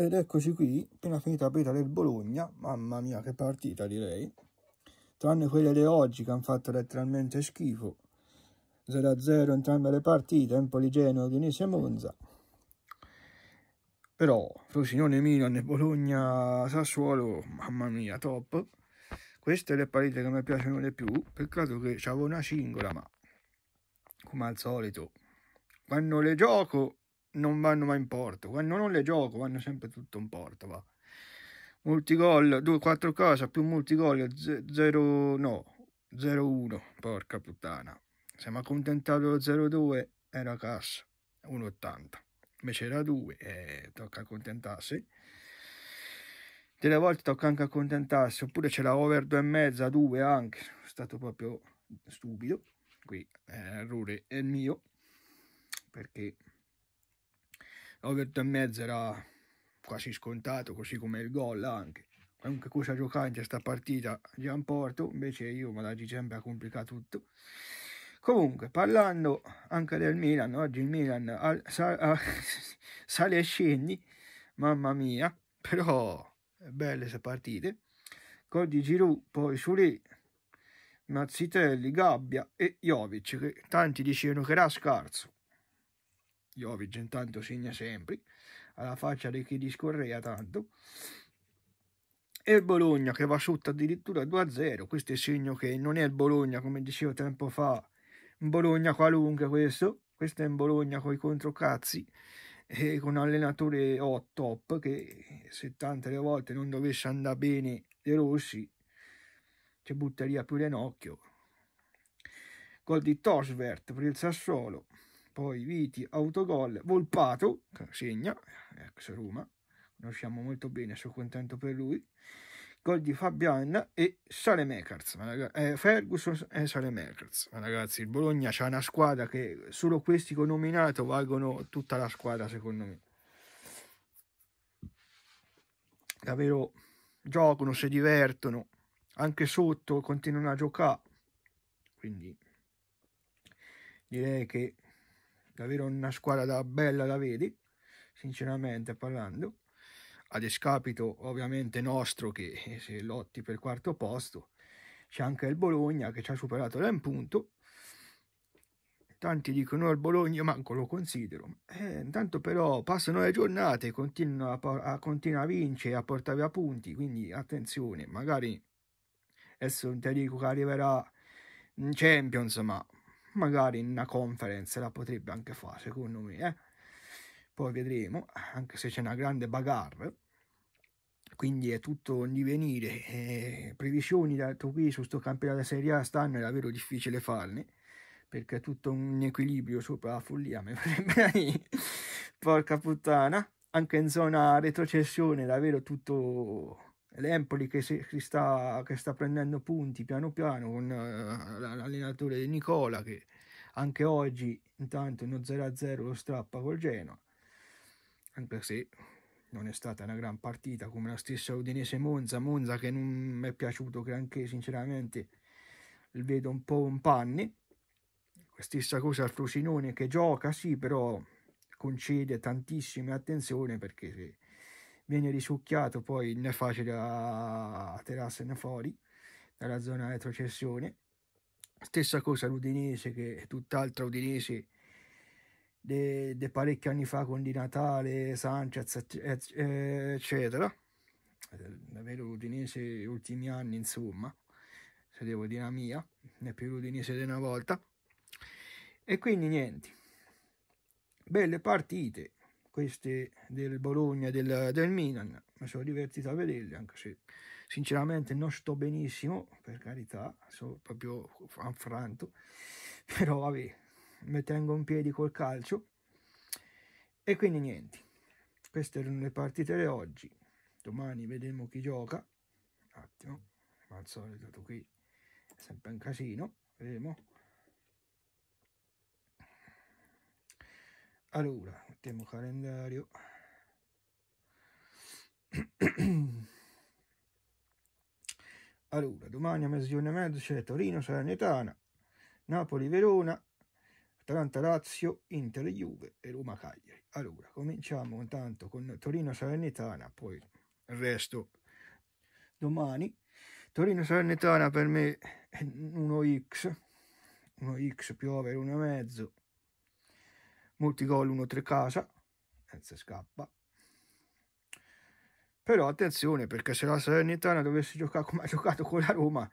Ed eccoci qui, appena finita la partita del Bologna, mamma mia che partita direi, tranne quelle di oggi che hanno fatto letteralmente schifo, 0-0 entrambe le partite, Empoli Genoa, Udinese e Monza. Però Frosinone Milan e Bologna Sassuolo, mamma mia, top. Queste le partite che mi piacciono di più, peccato che c'avevo una singola, ma come al solito, quando le gioco non vanno mai in porto. Quando non le gioco vanno sempre tutto in porto. Va. Multigol 2-4 casa più multigol 0 no 0-1. Porca puttana. Siamo accontentati dello 0-2 era cassa 1,80. Invece era 2 e eh, tocca accontentarsi. Delle volte tocca anche accontentarsi, oppure c'era over mezza 2 anche. Sono stato proprio stupido. Qui eh, l'errore è mio perché e mezzo era quasi scontato, così come il gol anche. Qualunque cosa giocante questa partita Gianporto, invece io ma la dicembre ha complicato tutto. Comunque, parlando anche del Milan, oggi il Milan al, sal, a, sale e scendi, mamma mia, però belle queste partite. Con Di Giroud, poi Suri, Mazzitelli, Gabbia e Jovic, che tanti dicevano che era scarso. Jovic intanto segna sempre, alla faccia di chi discorrea tanto. E il Bologna che va sotto addirittura 2-0, questo è segno che non è il Bologna come dicevo tempo fa, un Bologna qualunque questo, questo è un Bologna con i controcazzi e con un allenatore oh, top che se tante le volte non dovesse andare bene De Rossi ci butteria pure in occhio Gol di Tosvert per il Sassuolo poi Viti, autogol, Volpato, segna, ex Roma, conosciamo molto bene, sono contento per lui, gol di Fabian e Salemekers, eh, Ferguson e Salemekers. Ma ragazzi, il Bologna c'ha una squadra che solo questi che ho nominato valgono tutta la squadra, secondo me. Davvero giocano, si divertono, anche sotto continuano a giocare, quindi direi che davvero una squadra da bella da vedi, sinceramente parlando, a discapito ovviamente nostro che eh, se lotti per quarto posto, c'è anche il Bologna che ci ha superato da un punto, tanti dicono il Bologna, manco lo considero. Eh, intanto però passano le giornate, continua a, a, continua a vincere, a portare a punti, quindi attenzione, magari adesso non ti dico che arriverà in Champions, ma magari in una conference la potrebbe anche fare secondo me eh? poi vedremo anche se c'è una grande bagarre quindi è tutto ogni venire eh, previsioni dato qui su sto campionato Serie A stanno è davvero difficile farne perché è tutto un equilibrio sopra la follia mi sembra porca puttana anche in zona retrocessione davvero tutto l'Empoli che, si, che, sta, che, sta, prendendo punti piano piano con uh, l'allenatore Nicola che anche oggi intanto uno 0-0 lo strappa col Genoa anche se non è stata una gran partita come la stessa Udinese Monza Monza che non mi è piaciuto granché sinceramente il vedo un po' un panni stessa cosa al Frosinone che gioca sì però concede tantissime attenzione perché se viene risucchiato, poi non è facile a tirarsene fuori dalla zona retrocessione. Stessa cosa l'Udinese, che è tutt'altra Udinese di parecchi anni fa con Di Natale, Sanchez, eccetera. Eh, davvero l'Udinese ultimi anni, insomma, se devo dire la mia, ne è più l'Udinese di una volta. E quindi niente, belle partite, queste del Bologna e del, del, Milan, mi sono divertito a vederle, anche se sinceramente non sto benissimo, per carità, sono proprio affranto. però vabbè, mi tengo in piedi col calcio, e quindi niente, queste erano le partite di oggi, domani vedremo chi gioca, un attimo, ma al solito qui è sempre un casino, vedremo. Allora, Mettiamo calendario. Allora, domani a mezzogiorno e mezzo c'è Torino, Salernitana, Napoli, Verona, Atalanta, Lazio, Inter, Juve e Roma, Cagliari. Allora, cominciamo intanto con Torino, Salernitana, poi il resto domani. Torino, Salernitana per me è 1x, 1x piove più e mezzo molti gol 1-3 casa eh, e scappa però attenzione perché se la Salernitana dovesse giocare come ha giocato con la Roma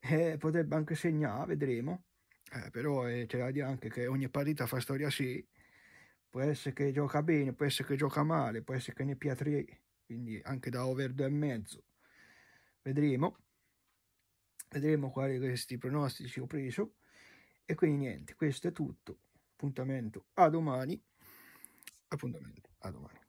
eh, potrebbe anche segnare vedremo eh, però eh, c'è da dire anche che ogni partita fa storia sì può essere che gioca bene può essere che gioca male può essere che ne pia 3 quindi anche da over mezzo vedremo vedremo quali questi pronostici ho preso e quindi niente questo è tutto Appuntamento a domani. Appuntamento a domani.